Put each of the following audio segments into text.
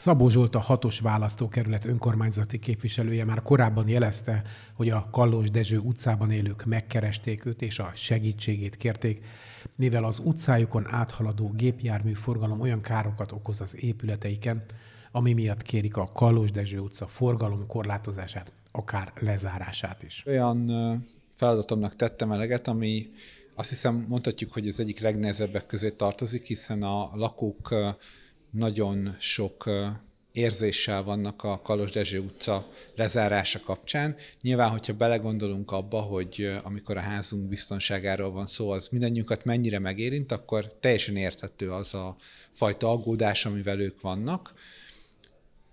Szabó Zsolt, a hatos választókerület önkormányzati képviselője már korábban jelezte, hogy a Kallós Dezső utcában élők megkeresték őt és a segítségét kérték, mivel az utcájukon áthaladó gépjármű forgalom olyan károkat okoz az épületeiken, ami miatt kérik a Kallós Dezső utca forgalom korlátozását, akár lezárását is. Olyan feladatomnak tettem eleget, ami azt hiszem mondhatjuk, hogy az egyik legnehezebbek közé tartozik, hiszen a lakók nagyon sok érzéssel vannak a Kalos Dezső utca lezárása kapcsán. Nyilván, hogyha belegondolunk abba, hogy amikor a házunk biztonságáról van szó, az mindannyiunkat mennyire megérint, akkor teljesen érthető az a fajta aggódás, amivel ők vannak.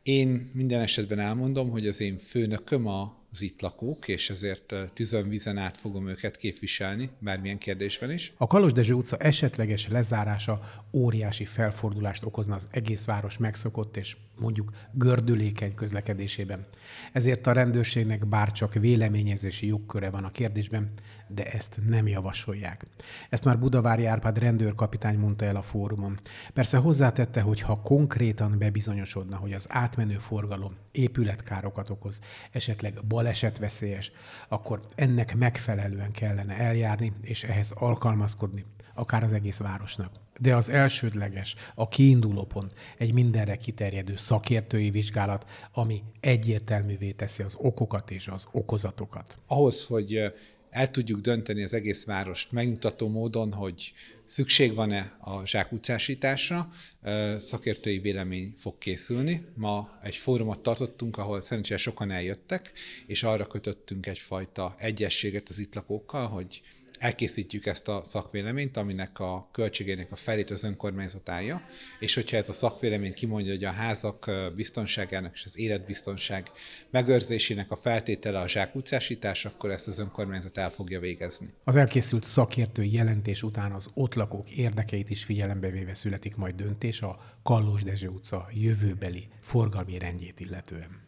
Én minden esetben elmondom, hogy az én főnököm a az itt lakók, és ezért eh, tüzön vizen át fogom őket képviselni, bármilyen kérdésben is. A Kalos Dezső utca esetleges lezárása óriási felfordulást okozna az egész város megszokott és mondjuk gördülékeny közlekedésében. Ezért a rendőrségnek bárcsak véleményezési jogköre van a kérdésben, de ezt nem javasolják. Ezt már Budavári Árpád rendőrkapitány mondta el a fórumon. Persze hozzátette, hogy ha konkrétan bebizonyosodna, hogy az átmenő forgalom épületkárokat okoz, esetleg balesetveszélyes, akkor ennek megfelelően kellene eljárni, és ehhez alkalmazkodni, akár az egész városnak. De az elsődleges, a kiinduló pont egy mindenre kiterjedő szakértői vizsgálat, ami egyértelművé teszi az okokat és az okozatokat. Ahhoz, hogy el tudjuk dönteni az egész várost megmutató módon, hogy szükség van-e a zsákutcásításra, szakértői vélemény fog készülni. Ma egy fórumot tartottunk, ahol szerencsére sokan eljöttek, és arra kötöttünk egyfajta egyességet az itt lakókkal, hogy elkészítjük ezt a szakvéleményt, aminek a költségének a felét az önkormányzat állja, és hogyha ez a szakvélemény kimondja, hogy a házak biztonságának és az életbiztonság megőrzésének a feltétele a zsákutcásítás, akkor ezt az önkormányzat el fogja végezni. Az elkészült szakértői jelentés után az ott lakók érdekeit is figyelembe véve születik majd döntés a Kallós Dezső utca jövőbeli forgalmi rendjét illetően.